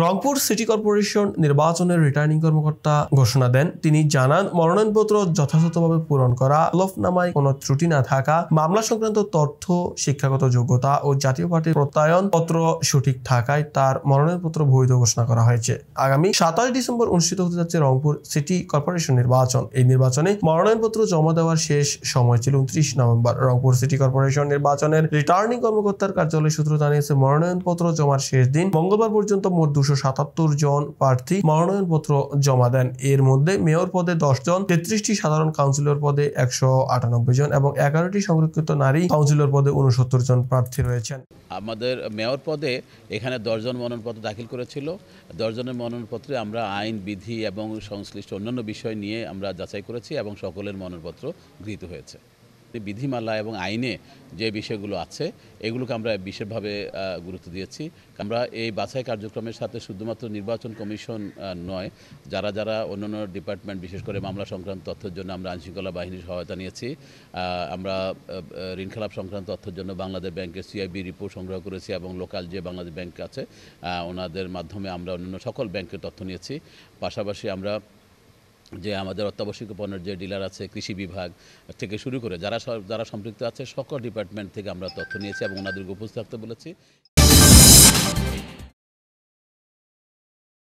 Rangpur city corporation নির্বাচনের returning কর্মকর্তা ঘোষণা দেন তিনি জানান মনোনয়নপত্র যথাযথভাবে পূরণ করা হলফনামায় কোনো ত্রুটি না থাকা মামলা সংক্রান্ত তথ্য শিক্ষাগত যোগ্যতা ও জাতীয় পার্টির প্রত্যয়ন পত্র সঠিক থাকায় তার মনোনয়নপত্র বৈধ ঘোষণা করা হয়েছে আগামী সাতাশ ডিসেম্বর অনুষ্ঠিত হতে যাচ্ছে রংপুর সিটি কর্পোরেশন নির্বাচন এই নির্বাচনে মনোনয়নপত্র জমা দেওয়ার শেষ সময় ছিল উনত্রিশ নভেম্বর রংপুর সিটি কর্পোরেশন নির্বাচনের রিটার্নিং কর্মকর্তার কার্যালয় সূত্র জানিয়েছে মনোনয়নপত্র জমার শেষ দিন মঙ্গলবার পর্যন্ত মোট দুশো জন প্রার্থী মনোনয়নপত্র জমা দেন এর মধ্যে মেয়র পদে দশ জন তেত্রিশটি সাধারণ কাউন্সিলর পদে একশো আটানব্বই জন এবং এগারোটি সংরক্ষিত নারী কাউন্সিলর পদে উনসত্তর জন প্রার্থী রয়েছেন আমাদের মেয়র পদে এখানে দশজন মনোনয়নপত্র দাখিল করেছিল দশজনের মনোনয়নপত্রে আমরা আইন বিধি এবং সংশ্লিষ্ট অন্যান্য বিষয় নিয়ে আমরা যাচাই করেছি এবং সকলের মনোনয়নপত্র গৃহীত হয়েছে বিধিমালা এবং আইনে যে বিষয়গুলো আছে এগুলোকে আমরা বিশেষভাবে গুরুত্ব দিয়েছি আমরা এই বাছাই কার্যক্রমের সাথে শুধুমাত্র নির্বাচন কমিশন নয় যারা যারা অন্যান্য ডিপার্টমেন্ট বিশেষ করে মামলা সংক্রান্ত তথ্যের জন্য আমরা আইনশৃঙ্খলা বাহিনীর সহায়তা নিয়েছি আমরা ঋণখেলাপ সংক্রান্ত তথ্যের জন্য বাংলাদেশ ব্যাংকের সিআইবি রিপোর্ট সংগ্রহ করেছি এবং লোকাল যে বাংলাদেশ ব্যাংক আছে ওনাদের মাধ্যমে আমরা অন্যান্য সকল ব্যাংকের তথ্য নিয়েছি পাশাপাশি আমরা যে আমাদের অত্যাবশ্যক পণ্যের যে ডিলার আছে কৃষি বিভাগ থেকে শুরু করে যারা যারা সম্পৃক্ত আছে সকল ডিপার্টমেন্ট থেকে আমরা তথ্য নিয়েছি এবং ওনাদেরকে উপস্থিত থাকতে বলেছি